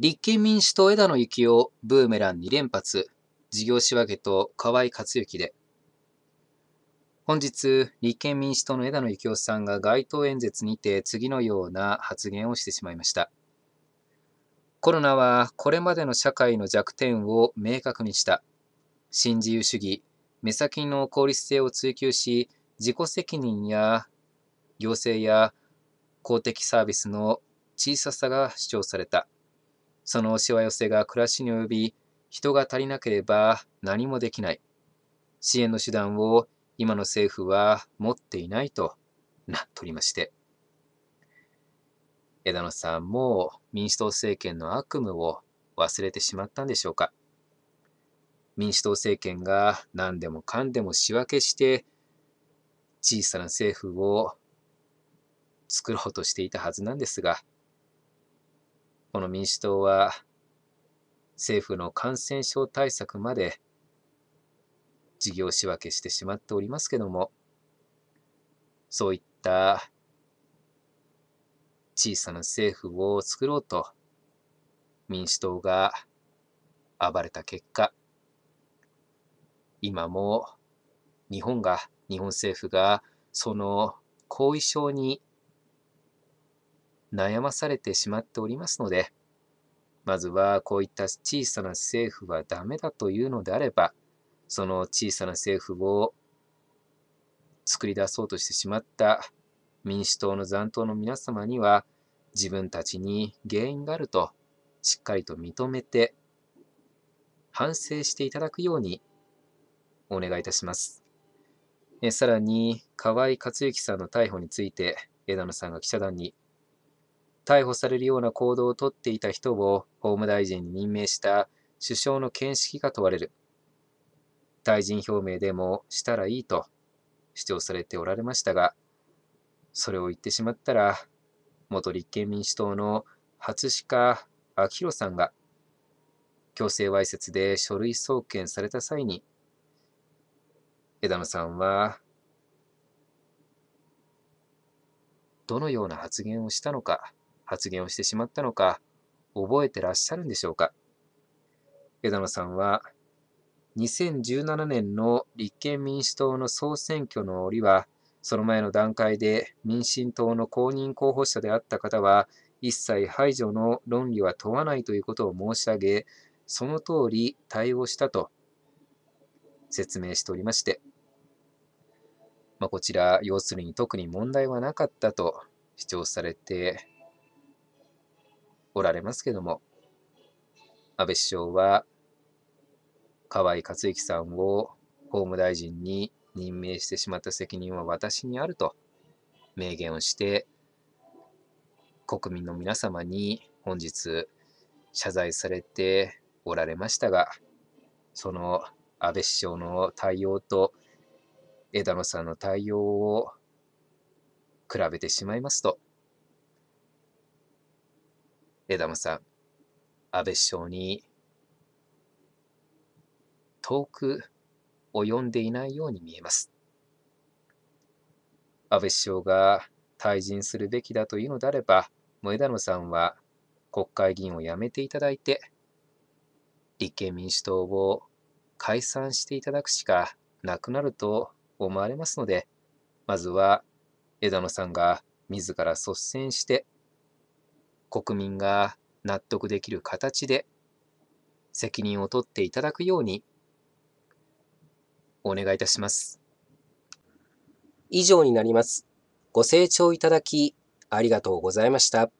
立憲民主党枝野幸男、ブーメラン2連発、事業仕分けと河合克行で。本日、立憲民主党の枝野幸男さんが街頭演説にて次のような発言をしてしまいました。コロナはこれまでの社会の弱点を明確にした。新自由主義、目先の効率性を追求し、自己責任や行政や公的サービスの小ささが主張された。そのしわ寄せが暮らしに及び、人が足りなければ何もできない。支援の手段を今の政府は持っていないとなっとりまして。枝野さんも民主党政権の悪夢を忘れてしまったんでしょうか。民主党政権が何でもかんでも仕分けして小さな政府を作ろうとしていたはずなんですが、この民主党は政府の感染症対策まで事業仕分けしてしまっておりますけどもそういった小さな政府を作ろうと民主党が暴れた結果今も日本が日本政府がその後遺症に悩まされてしまっておりますので、まずはこういった小さな政府はダメだというのであれば、その小さな政府を作り出そうとしてしまった民主党の残党の皆様には、自分たちに原因があるとしっかりと認めて、反省していただくようにお願いいたします。えさらに、河合克行さんの逮捕について、枝野さんが記者団に逮捕されるような行動をとっていた人を法務大臣に任命した首相の見識が問われる。退陣表明でもしたらいいと主張されておられましたが、それを言ってしまったら、元立憲民主党の初鹿明宏さんが、強制わいせつで書類送検された際に、枝野さんは、どのような発言をしたのか、発言をしてしまったのか、覚えてらっしゃるんでしょうか。枝野さんは、2017年の立憲民主党の総選挙の折は、その前の段階で民進党の公認候補者であった方は、一切排除の論理は問わないということを申し上げ、その通り対応したと説明しておりまして、まあ、こちら、要するに特に問題はなかったと主張されておられますけども、安倍首相は河井克行さんを法務大臣に任命してしまった責任は私にあると明言をして国民の皆様に本日謝罪されておられましたがその安倍首相の対応と枝野さんの対応を比べてしまいますと枝野さん、安倍首相に遠く及んでいないように見えます。安倍首相が退陣するべきだというのであれば、もう枝野さんは国会議員を辞めていただいて、立憲民主党を解散していただくしかなくなると思われますので、まずは枝野さんが自ら率先して国民が納得できる形で責任を取っていただくようにお願いいたします。以上になります。ご清聴いただきありがとうございました。